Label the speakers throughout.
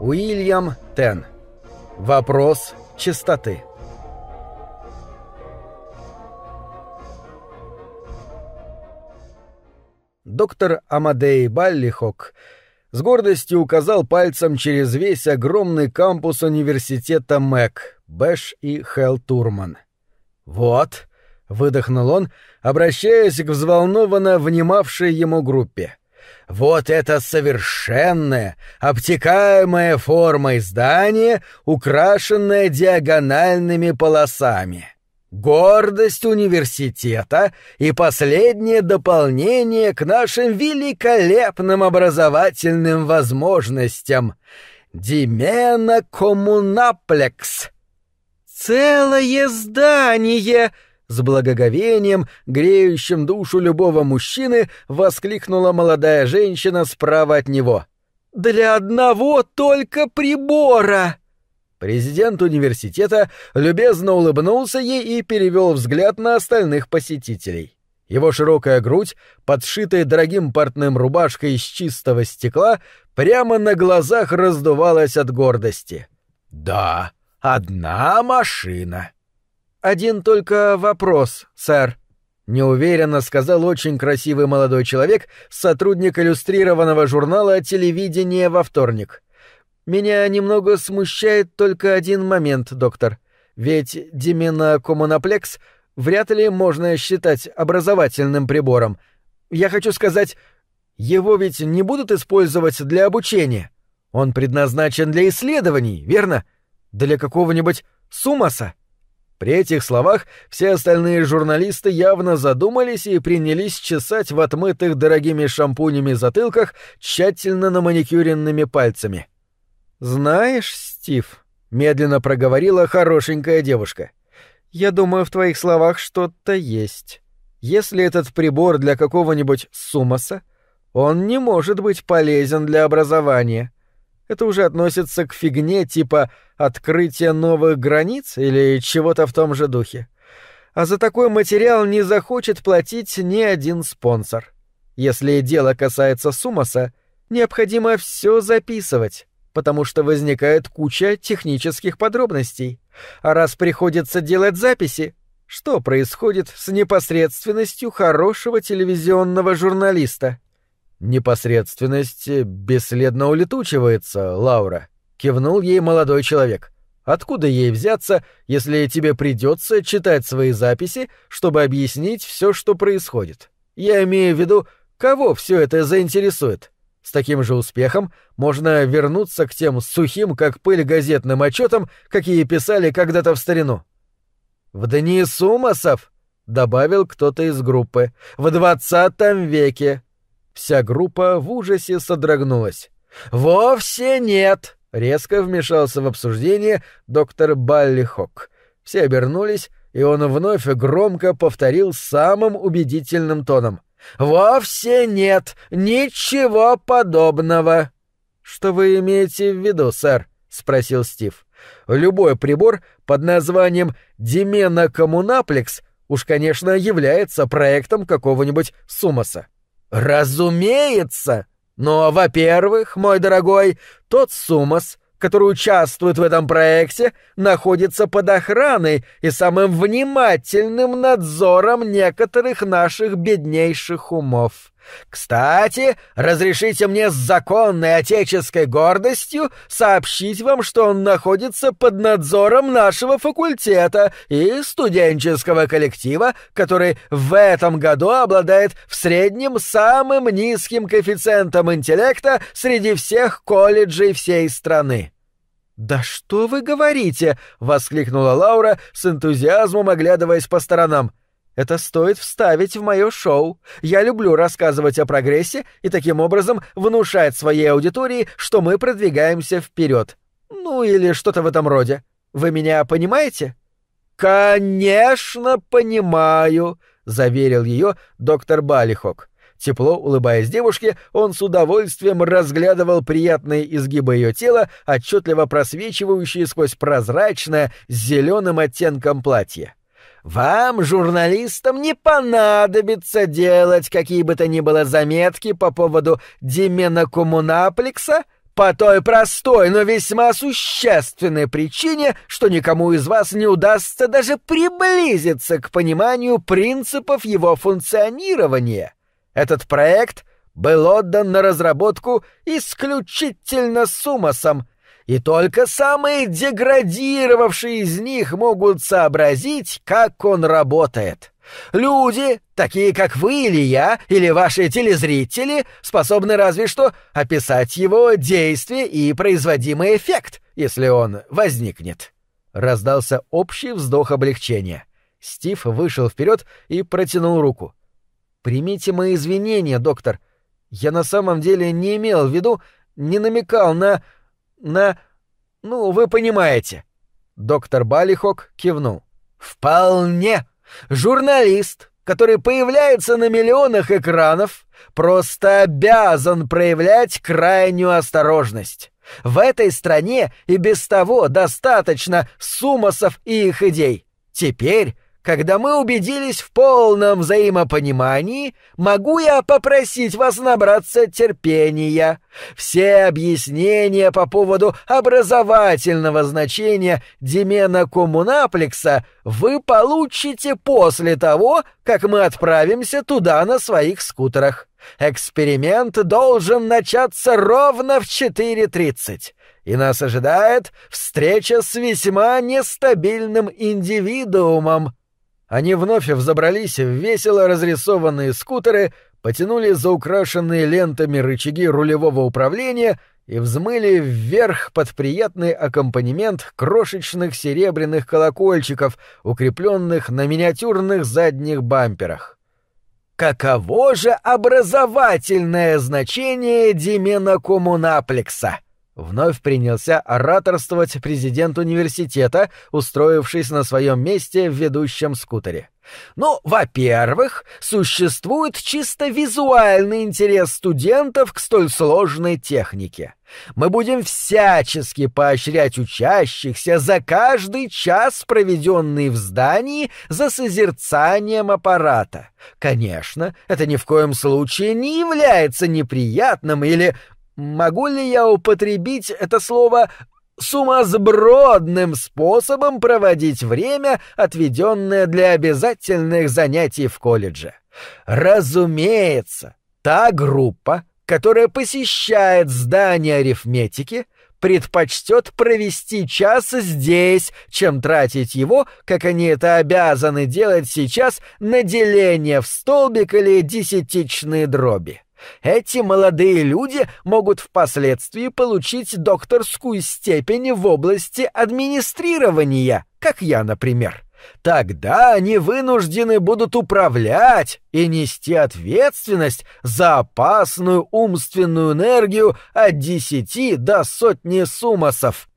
Speaker 1: Уильям Тен. Вопрос чистоты. Доктор Амадей Баллихок с гордостью указал пальцем через весь огромный кампус университета МЭК, Бэш и Хелл Турман. «Вот», — выдохнул он, обращаясь к взволнованно внимавшей ему группе. Вот это совершенное, обтекаемое формой здание, украшенное диагональными полосами. Гордость университета и последнее дополнение к нашим великолепным образовательным возможностям. Димена коммунаплекс. «Целое здание!» С благоговением, греющим душу любого мужчины, воскликнула молодая женщина справа от него. «Для одного только прибора!» Президент университета любезно улыбнулся ей и перевел взгляд на остальных посетителей. Его широкая грудь, подшитая дорогим портным рубашкой из чистого стекла, прямо на глазах раздувалась от гордости. «Да, одна машина!» один только вопрос, сэр», — неуверенно сказал очень красивый молодой человек, сотрудник иллюстрированного журнала «Телевидение» во вторник. «Меня немного смущает только один момент, доктор. Ведь деменокоммуноплекс вряд ли можно считать образовательным прибором. Я хочу сказать, его ведь не будут использовать для обучения. Он предназначен для исследований, верно? Для какого-нибудь сумаса?» При этих словах все остальные журналисты явно задумались и принялись чесать в отмытых дорогими шампунями затылках тщательно наманикюренными пальцами. «Знаешь, Стив», — медленно проговорила хорошенькая девушка, — «я думаю, в твоих словах что-то есть. Если этот прибор для какого-нибудь сумаса, он не может быть полезен для образования» это уже относится к фигне типа «открытие новых границ» или чего-то в том же духе. А за такой материал не захочет платить ни один спонсор. Если дело касается Сумаса, необходимо все записывать, потому что возникает куча технических подробностей. А раз приходится делать записи, что происходит с непосредственностью хорошего телевизионного журналиста? «Непосредственность бесследно улетучивается, Лаура», — кивнул ей молодой человек. «Откуда ей взяться, если тебе придется читать свои записи, чтобы объяснить все, что происходит? Я имею в виду, кого все это заинтересует?» С таким же успехом можно вернуться к тем сухим, как пыль газетным отчетам, какие писали когда-то в старину. «В дни Сумасов», — добавил кто-то из группы, — «в двадцатом веке». Вся группа в ужасе содрогнулась. «Вовсе нет!» — резко вмешался в обсуждение доктор Балли Хок. Все обернулись, и он вновь громко повторил самым убедительным тоном. «Вовсе нет! Ничего подобного!» «Что вы имеете в виду, сэр?» — спросил Стив. «Любой прибор под названием «Демена уж, конечно, является проектом какого-нибудь Сумаса. «Разумеется! Но, ну, а во-первых, мой дорогой, тот Сумас, который участвует в этом проекте, находится под охраной и самым внимательным надзором некоторых наших беднейших умов. Кстати, разрешите мне с законной отеческой гордостью сообщить вам, что он находится под надзором нашего факультета и студенческого коллектива, который в этом году обладает в среднем самым низким коэффициентом интеллекта среди всех колледжей всей страны. «Да что вы говорите!» — воскликнула Лаура с энтузиазмом, оглядываясь по сторонам — это стоит вставить в мое шоу. Я люблю рассказывать о прогрессе и таким образом внушать своей аудитории, что мы продвигаемся вперед. Ну или что-то в этом роде. Вы меня понимаете? Конечно, понимаю, заверил ее доктор Балихок. Тепло улыбаясь девушке, он с удовольствием разглядывал приятные изгибы ее тела, отчетливо просвечивающие сквозь прозрачное с зеленым оттенком платье. Вам, журналистам, не понадобится делать какие бы то ни было заметки по поводу Димена Коммунаплекса по той простой, но весьма существенной причине, что никому из вас не удастся даже приблизиться к пониманию принципов его функционирования. Этот проект был отдан на разработку исключительно сумасом и только самые деградировавшие из них могут сообразить, как он работает. Люди, такие как вы или я, или ваши телезрители, способны разве что описать его действие и производимый эффект, если он возникнет. Раздался общий вздох облегчения. Стив вышел вперед и протянул руку. «Примите мои извинения, доктор. Я на самом деле не имел в виду, не намекал на...» на... Ну, вы понимаете. Доктор Балихок кивнул. Вполне. Журналист, который появляется на миллионах экранов, просто обязан проявлять крайнюю осторожность. В этой стране и без того достаточно сумасов и их идей. Теперь когда мы убедились в полном взаимопонимании, могу я попросить вас набраться терпения. Все объяснения по поводу образовательного значения демена коммунаплекса вы получите после того, как мы отправимся туда на своих скутерах. Эксперимент должен начаться ровно в 4.30, и нас ожидает встреча с весьма нестабильным индивидуумом, они вновь взобрались в весело разрисованные скутеры, потянули за украшенные лентами рычаги рулевого управления и взмыли вверх под приятный аккомпанемент крошечных серебряных колокольчиков, укрепленных на миниатюрных задних бамперах. Каково же образовательное значение дименокоммунаплекса? вновь принялся ораторствовать президент университета, устроившись на своем месте в ведущем скутере. Ну, во-первых, существует чисто визуальный интерес студентов к столь сложной технике. Мы будем всячески поощрять учащихся за каждый час, проведенный в здании, за созерцанием аппарата. Конечно, это ни в коем случае не является неприятным или Могу ли я употребить это слово сумасбродным способом проводить время, отведенное для обязательных занятий в колледже? Разумеется, та группа, которая посещает здание арифметики, предпочтет провести час здесь, чем тратить его, как они это обязаны делать сейчас, на деление в столбик или десятичные дроби. Эти молодые люди могут впоследствии получить докторскую степень в области администрирования, как я, например. Тогда они вынуждены будут управлять и нести ответственность за опасную умственную энергию от десяти до сотни сумасов.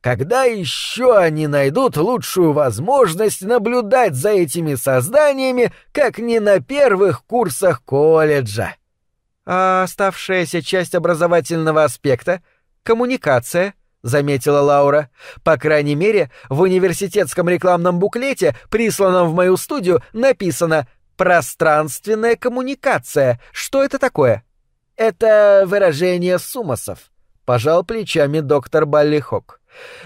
Speaker 1: Когда еще они найдут лучшую возможность наблюдать за этими созданиями, как не на первых курсах колледжа? А оставшаяся часть образовательного аспекта — коммуникация, — заметила Лаура. «По крайней мере, в университетском рекламном буклете, присланном в мою студию, написано «Пространственная коммуникация». Что это такое?» «Это выражение сумасов», — пожал плечами доктор Баллихок.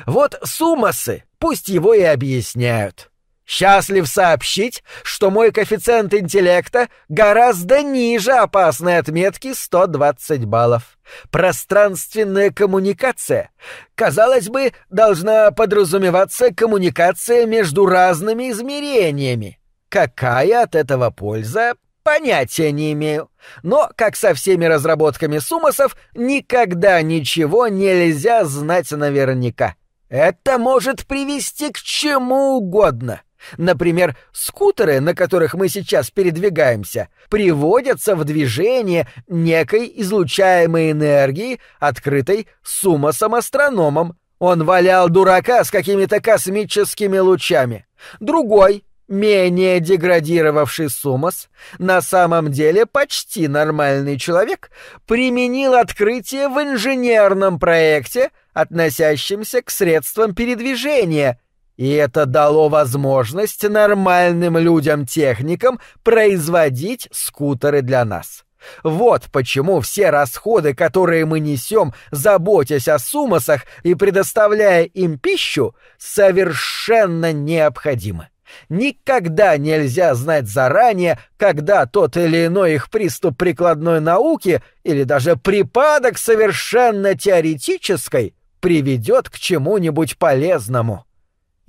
Speaker 1: «Вот сумасы, пусть его и объясняют». Счастлив сообщить, что мой коэффициент интеллекта гораздо ниже опасной отметки 120 баллов. Пространственная коммуникация. Казалось бы, должна подразумеваться коммуникация между разными измерениями. Какая от этого польза, понятия не имею. Но, как со всеми разработками сумасов, никогда ничего нельзя знать наверняка. Это может привести к чему угодно. — Например, скутеры, на которых мы сейчас передвигаемся, приводятся в движение некой излучаемой энергии, открытой сумасом астрономом. Он валял дурака с какими-то космическими лучами. Другой, менее деградировавший Сумас, на самом деле почти нормальный человек, применил открытие в инженерном проекте, относящемся к средствам передвижения, и это дало возможность нормальным людям-техникам производить скутеры для нас. Вот почему все расходы, которые мы несем, заботясь о сумасах и предоставляя им пищу, совершенно необходимы. Никогда нельзя знать заранее, когда тот или иной их приступ прикладной науки или даже припадок совершенно теоретической приведет к чему-нибудь полезному.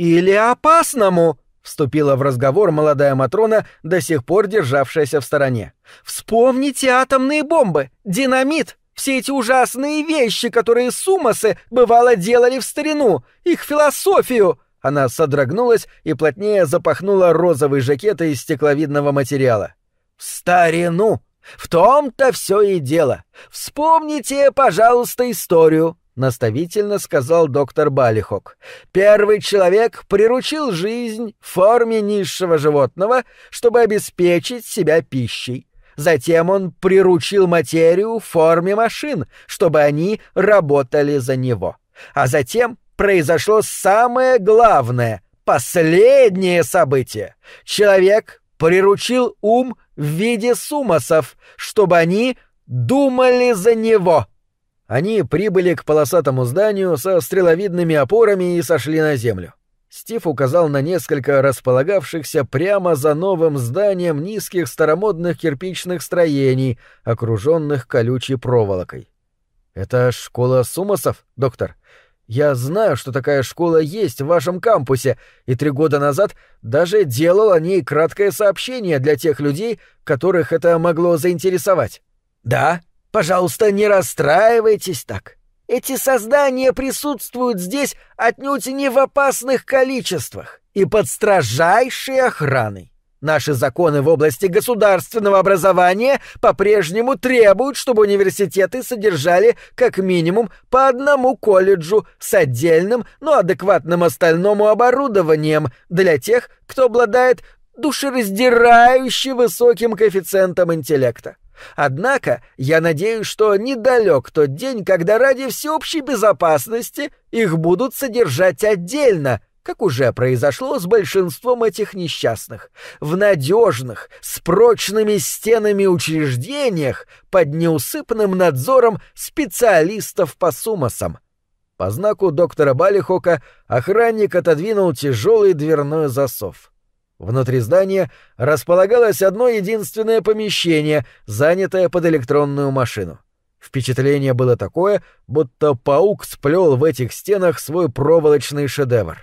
Speaker 1: «Или опасному!» — вступила в разговор молодая Матрона, до сих пор державшаяся в стороне. «Вспомните атомные бомбы, динамит, все эти ужасные вещи, которые сумасы, бывало, делали в старину, их философию!» Она содрогнулась и плотнее запахнула розовый жакет из стекловидного материала. «В старину! В том-то все и дело! Вспомните, пожалуйста, историю! — наставительно сказал доктор Балихок. «Первый человек приручил жизнь в форме низшего животного, чтобы обеспечить себя пищей. Затем он приручил материю в форме машин, чтобы они работали за него. А затем произошло самое главное, последнее событие. Человек приручил ум в виде сумасов, чтобы они думали за него». Они прибыли к полосатому зданию со стреловидными опорами и сошли на землю. Стив указал на несколько располагавшихся прямо за новым зданием низких старомодных кирпичных строений, окруженных колючей проволокой. «Это школа Сумасов, доктор? Я знаю, что такая школа есть в вашем кампусе, и три года назад даже делал о ней краткое сообщение для тех людей, которых это могло заинтересовать». «Да», Пожалуйста, не расстраивайтесь так. Эти создания присутствуют здесь отнюдь не в опасных количествах и под строжайшей охраной. Наши законы в области государственного образования по-прежнему требуют, чтобы университеты содержали как минимум по одному колледжу с отдельным, но адекватным остальному оборудованием для тех, кто обладает душераздирающе высоким коэффициентом интеллекта. Однако я надеюсь, что недалек тот день, когда ради всеобщей безопасности их будут содержать отдельно, как уже произошло с большинством этих несчастных, в надежных, с прочными стенами учреждениях под неусыпным надзором специалистов по сумасам. По знаку доктора Балихока охранник отодвинул тяжелый дверной засов. — Внутри здания располагалось одно единственное помещение, занятое под электронную машину. Впечатление было такое, будто паук сплел в этих стенах свой проволочный шедевр.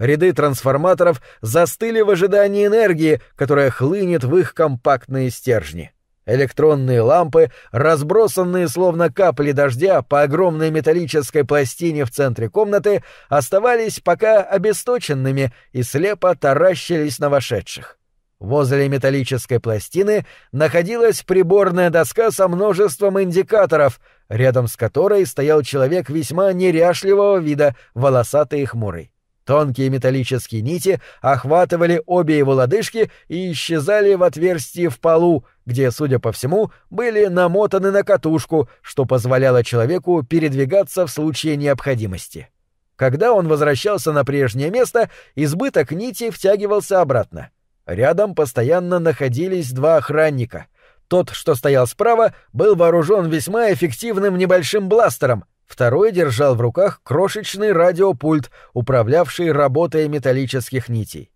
Speaker 1: Ряды трансформаторов застыли в ожидании энергии, которая хлынет в их компактные стержни. Электронные лампы, разбросанные словно капли дождя по огромной металлической пластине в центре комнаты, оставались пока обесточенными и слепо таращились на вошедших. Возле металлической пластины находилась приборная доска со множеством индикаторов, рядом с которой стоял человек весьма неряшливого вида, волосатый и хмурый. Тонкие металлические нити охватывали обе его лодыжки и исчезали в отверстии в полу, где, судя по всему, были намотаны на катушку, что позволяло человеку передвигаться в случае необходимости. Когда он возвращался на прежнее место, избыток нити втягивался обратно. Рядом постоянно находились два охранника. Тот, что стоял справа, был вооружен весьма эффективным небольшим бластером — Второй держал в руках крошечный радиопульт, управлявший работой металлических нитей.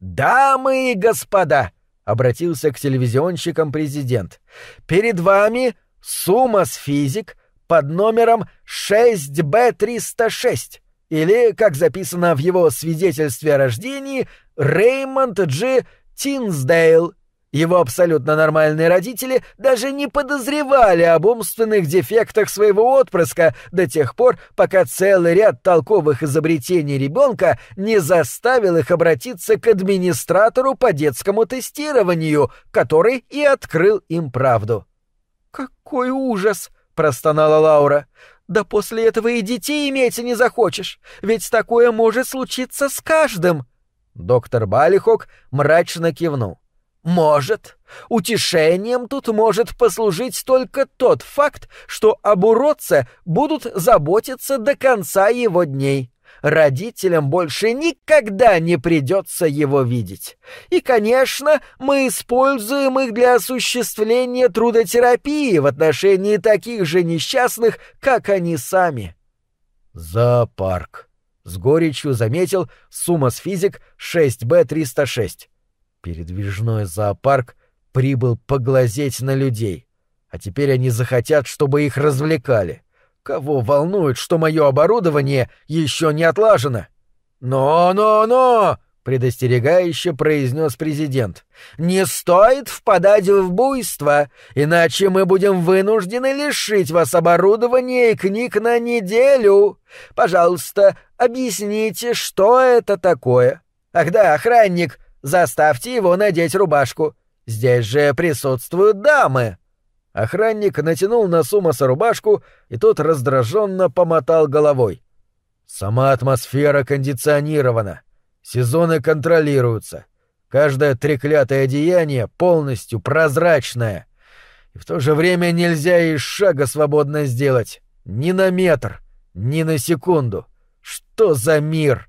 Speaker 1: «Дамы и господа!» — обратился к телевизионщикам президент. «Перед вами Сумас-физик под номером 6Б-306» или, как записано в его свидетельстве о рождении, Реймонд Джи Тинсдейл, его абсолютно нормальные родители даже не подозревали об умственных дефектах своего отпрыска до тех пор, пока целый ряд толковых изобретений ребенка не заставил их обратиться к администратору по детскому тестированию, который и открыл им правду. «Какой ужас!» — простонала Лаура. «Да после этого и детей иметь не захочешь, ведь такое может случиться с каждым!» Доктор Балихок мрачно кивнул. Может. Утешением тут может послужить только тот факт, что об уродце будут заботиться до конца его дней. Родителям больше никогда не придется его видеть. И, конечно, мы используем их для осуществления трудотерапии в отношении таких же несчастных, как они сами. Зоопарк. С горечью заметил Сумас Физик 6Б306. Передвижной зоопарк прибыл поглазеть на людей. А теперь они захотят, чтобы их развлекали. Кого волнует, что мое оборудование еще не отлажено? «Но-но-но!» — предостерегающе произнес президент. «Не стоит впадать в буйство, иначе мы будем вынуждены лишить вас оборудования и книг на неделю. Пожалуйста, объясните, что это такое? Ах да, охранник, Заставьте его надеть рубашку. Здесь же присутствуют дамы!» Охранник натянул на Сумаса рубашку, и тот раздраженно помотал головой. «Сама атмосфера кондиционирована. Сезоны контролируются. Каждое треклятое деяние полностью прозрачное. И в то же время нельзя и шага свободно сделать. Ни на метр, ни на секунду. Что за мир?»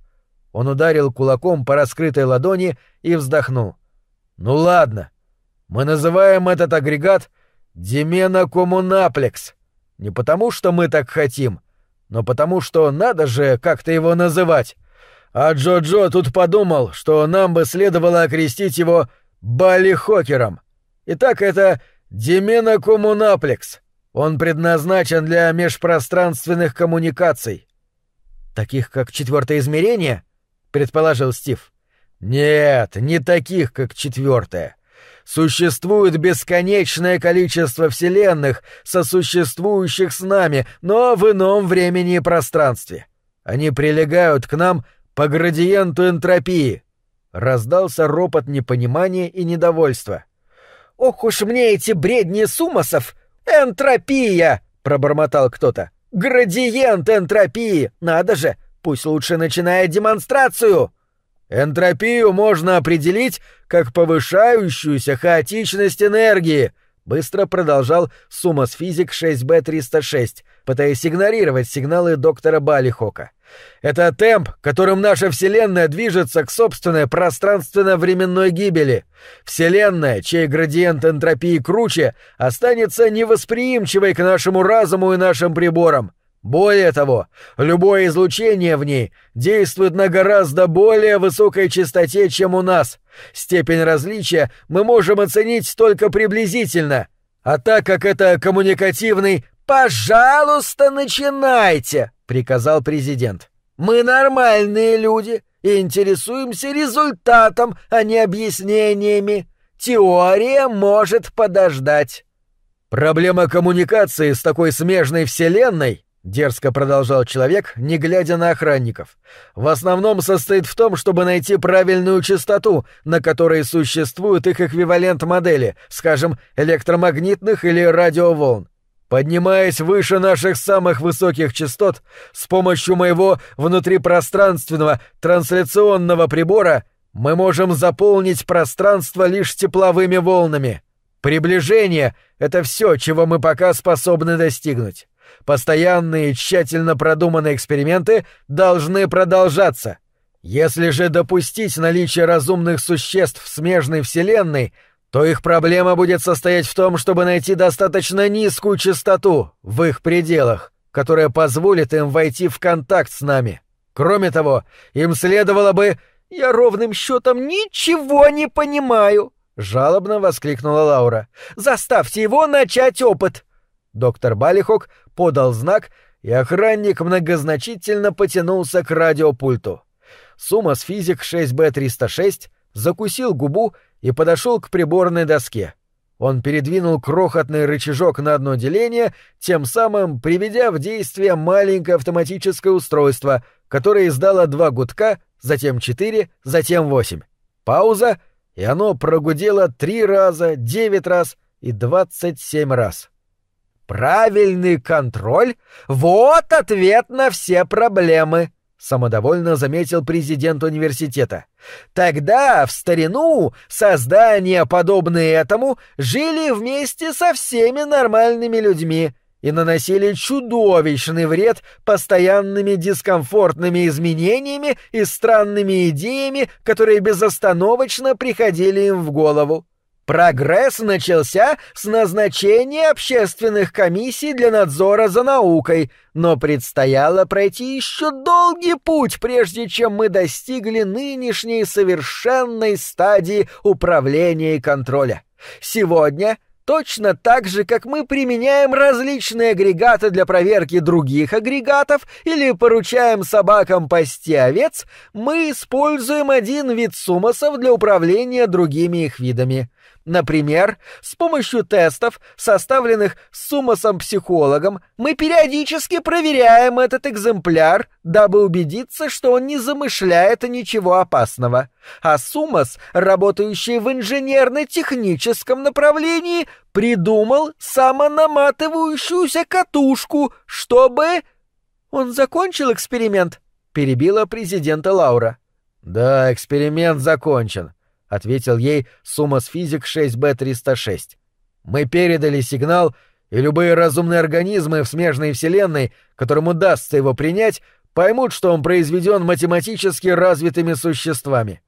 Speaker 1: Он ударил кулаком по раскрытой ладони и вздохнул. «Ну ладно. Мы называем этот агрегат Димена Не потому, что мы так хотим, но потому, что надо же как-то его называть. А Джо-Джо тут подумал, что нам бы следовало окрестить его Балихокером. Итак, это Димена Он предназначен для межпространственных коммуникаций». «Таких, как четвертое измерение?» предположил Стив. Нет, не таких, как четвертая. Существует бесконечное количество вселенных, сосуществующих с нами, но в ином времени и пространстве. Они прилегают к нам по градиенту энтропии. Раздался ропот непонимания и недовольства. Ох уж мне эти бредни сумасов! Энтропия! пробормотал кто-то. Градиент энтропии! Надо же! Пусть лучше начинает демонстрацию. Энтропию можно определить как повышающуюся хаотичность энергии, быстро продолжал Сумас физик 6Б306, пытаясь игнорировать сигналы доктора Балихока. Это темп, которым наша Вселенная движется к собственной пространственно-временной гибели. Вселенная, чей градиент энтропии круче, останется невосприимчивой к нашему разуму и нашим приборам. Более того, любое излучение в ней действует на гораздо более высокой частоте, чем у нас. Степень различия мы можем оценить только приблизительно. А так как это коммуникативный «пожалуйста, начинайте», — приказал президент. «Мы нормальные люди и интересуемся результатом, а не объяснениями. Теория может подождать». Проблема коммуникации с такой смежной вселенной Дерзко продолжал человек, не глядя на охранников. В основном состоит в том, чтобы найти правильную частоту, на которой существуют их эквивалент модели, скажем, электромагнитных или радиоволн. Поднимаясь выше наших самых высоких частот, с помощью моего внутрипространственного трансляционного прибора мы можем заполнить пространство лишь тепловыми волнами. Приближение — это все, чего мы пока способны достигнуть. Постоянные тщательно продуманные эксперименты должны продолжаться. Если же допустить наличие разумных существ в смежной вселенной, то их проблема будет состоять в том, чтобы найти достаточно низкую частоту в их пределах, которая позволит им войти в контакт с нами. Кроме того, им следовало бы... «Я ровным счетом ничего не понимаю!» — жалобно воскликнула Лаура. «Заставьте его начать опыт!» Доктор Балихок подал знак, и охранник многозначительно потянулся к радиопульту. Сумас Физик 6Б306 закусил губу и подошел к приборной доске. Он передвинул крохотный рычажок на одно деление, тем самым приведя в действие маленькое автоматическое устройство, которое издало два гудка, затем четыре, затем восемь. Пауза, и оно прогудело три раза, девять раз и двадцать семь раз. Правильный контроль — вот ответ на все проблемы, — самодовольно заметил президент университета. Тогда, в старину, создания, подобные этому, жили вместе со всеми нормальными людьми и наносили чудовищный вред постоянными дискомфортными изменениями и странными идеями, которые безостановочно приходили им в голову. Прогресс начался с назначения общественных комиссий для надзора за наукой, но предстояло пройти еще долгий путь, прежде чем мы достигли нынешней совершенной стадии управления и контроля. Сегодня точно так же, как мы применяем различные агрегаты для проверки других агрегатов или поручаем собакам пасти овец, мы используем один вид сумасов для управления другими их видами. Например, с помощью тестов, составленных с сумасом-психологом, мы периодически проверяем этот экземпляр, дабы убедиться, что он не замышляет ничего опасного. А сумас, работающий в инженерно-техническом направлении, придумал самонаматывающуюся катушку, чтобы... Он закончил эксперимент, перебила президента Лаура. Да, эксперимент закончен. — ответил ей Сумас Физик 6Б-306. «Мы передали сигнал, и любые разумные организмы в смежной вселенной, которым удастся его принять, поймут, что он произведен математически развитыми существами.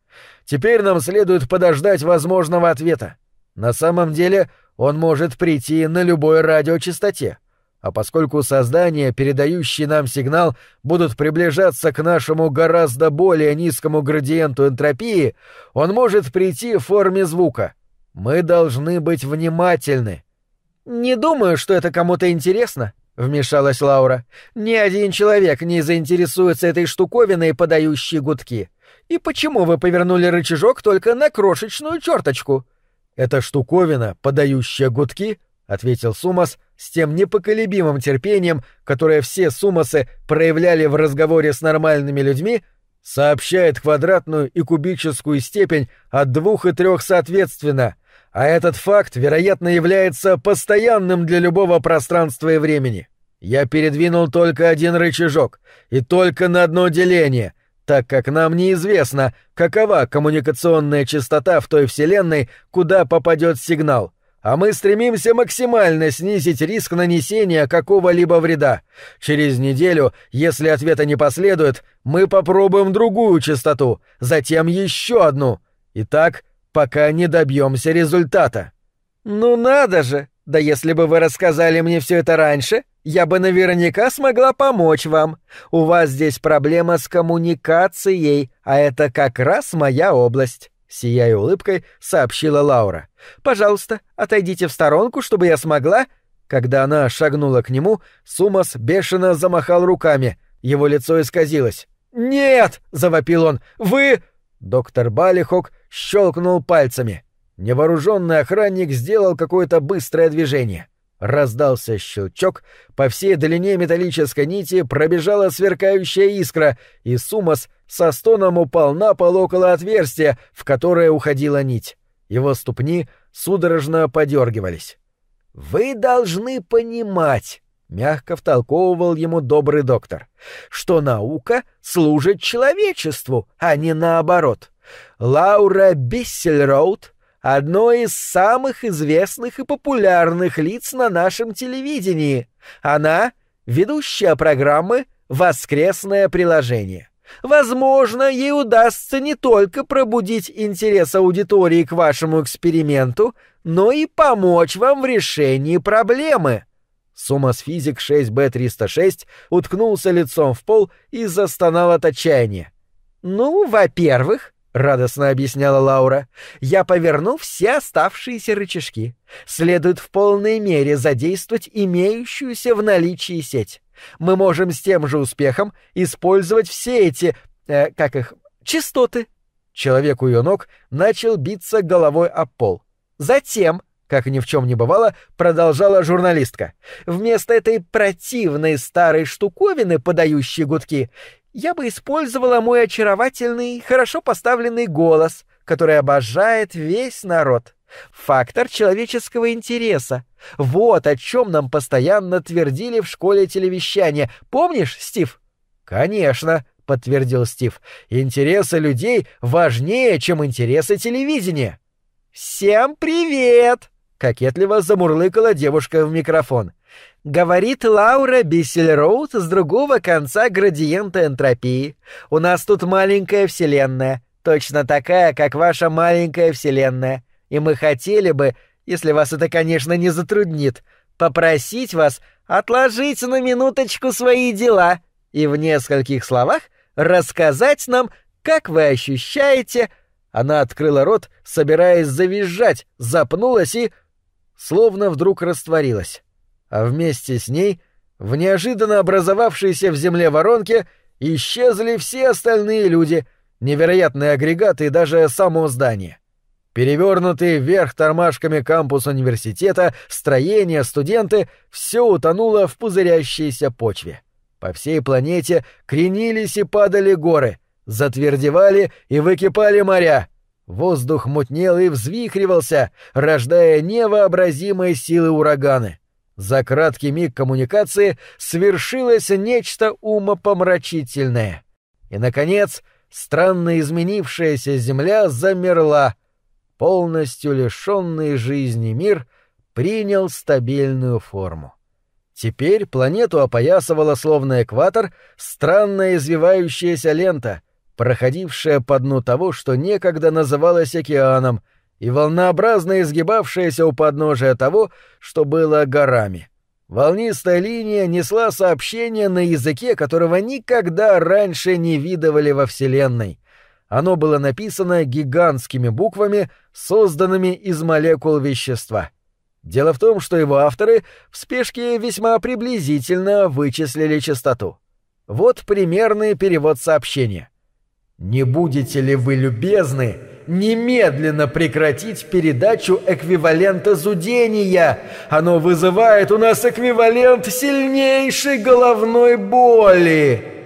Speaker 1: Теперь нам следует подождать возможного ответа. На самом деле он может прийти на любой радиочастоте. А поскольку создания, передающие нам сигнал, будут приближаться к нашему гораздо более низкому градиенту энтропии, он может прийти в форме звука. Мы должны быть внимательны. «Не думаю, что это кому-то интересно», — вмешалась Лаура. «Ни один человек не заинтересуется этой штуковиной, подающей гудки. И почему вы повернули рычажок только на крошечную черточку?» Эта штуковина, подающая гудки», — ответил Сумас, — с тем непоколебимым терпением, которое все сумасы проявляли в разговоре с нормальными людьми, сообщает квадратную и кубическую степень от двух и трех соответственно, а этот факт, вероятно, является постоянным для любого пространства и времени. Я передвинул только один рычажок и только на одно деление, так как нам неизвестно, какова коммуникационная частота в той вселенной, куда попадет сигнал — а мы стремимся максимально снизить риск нанесения какого-либо вреда. Через неделю, если ответа не последует, мы попробуем другую частоту, затем еще одну. И так, пока не добьемся результата. Ну надо же! Да если бы вы рассказали мне все это раньше, я бы наверняка смогла помочь вам. У вас здесь проблема с коммуникацией, а это как раз моя область. Сияя улыбкой, сообщила Лаура. «Пожалуйста, отойдите в сторонку, чтобы я смогла...» Когда она шагнула к нему, Сумас бешено замахал руками. Его лицо исказилось. «Нет!» — завопил он. «Вы...» Доктор Балихок щелкнул пальцами. Невооруженный охранник сделал какое-то быстрое движение. Раздался щелчок, по всей длине металлической нити пробежала сверкающая искра, и Сумас со стоном упал на пол около отверстия, в которое уходила нить. Его ступни судорожно подергивались. «Вы должны понимать», — мягко втолковывал ему добрый доктор, — «что наука служит человечеству, а не наоборот. Лаура Биссельроуд — одно из самых известных и популярных лиц на нашем телевидении. Она — ведущая программы «Воскресное приложение». Возможно, ей удастся не только пробудить интерес аудитории к вашему эксперименту, но и помочь вам в решении проблемы. Сумас физик 6Б306 уткнулся лицом в пол и застонал от отчаяния. «Ну, во-первых, — радостно объясняла Лаура. «Я поверну все оставшиеся рычажки. Следует в полной мере задействовать имеющуюся в наличии сеть. Мы можем с тем же успехом использовать все эти, э, как их, частоты. Человек у ее ног начал биться головой об пол. Затем, как ни в чем не бывало, продолжала журналистка. Вместо этой противной старой штуковины, подающей гудки, я бы использовала мой очаровательный, хорошо поставленный голос, который обожает весь народ. Фактор человеческого интереса. Вот о чем нам постоянно твердили в школе телевещания. Помнишь, Стив? Конечно, подтвердил Стив. Интересы людей важнее, чем интересы телевидения. Всем привет! кокетливо замурлыкала девушка в микрофон. Говорит Лаура Биссельроуд с другого конца градиента энтропии. У нас тут маленькая вселенная, точно такая, как ваша маленькая вселенная и мы хотели бы, если вас это, конечно, не затруднит, попросить вас отложить на минуточку свои дела и в нескольких словах рассказать нам, как вы ощущаете...» Она открыла рот, собираясь завизжать, запнулась и... словно вдруг растворилась. А вместе с ней, в неожиданно образовавшейся в земле воронке, исчезли все остальные люди, невероятные агрегаты и даже само здание. — Перевернутые вверх тормашками кампус университета, строения, студенты — все утонуло в пузырящейся почве. По всей планете кренились и падали горы, затвердевали и выкипали моря. Воздух мутнел и взвихривался, рождая невообразимые силы ураганы. За краткий миг коммуникации свершилось нечто умопомрачительное. И, наконец, странно изменившаяся Земля замерла — полностью лишенный жизни мир принял стабильную форму. Теперь планету опоясывала словно экватор странная извивающаяся лента, проходившая по дну того, что некогда называлось океаном, и волнообразно изгибавшаяся у подножия того, что было горами. Волнистая линия несла сообщение на языке, которого никогда раньше не видывали во Вселенной — оно было написано гигантскими буквами, созданными из молекул вещества. Дело в том, что его авторы в спешке весьма приблизительно вычислили частоту. Вот примерный перевод сообщения. «Не будете ли вы любезны немедленно прекратить передачу эквивалента зудения? Оно вызывает у нас эквивалент сильнейшей головной боли!»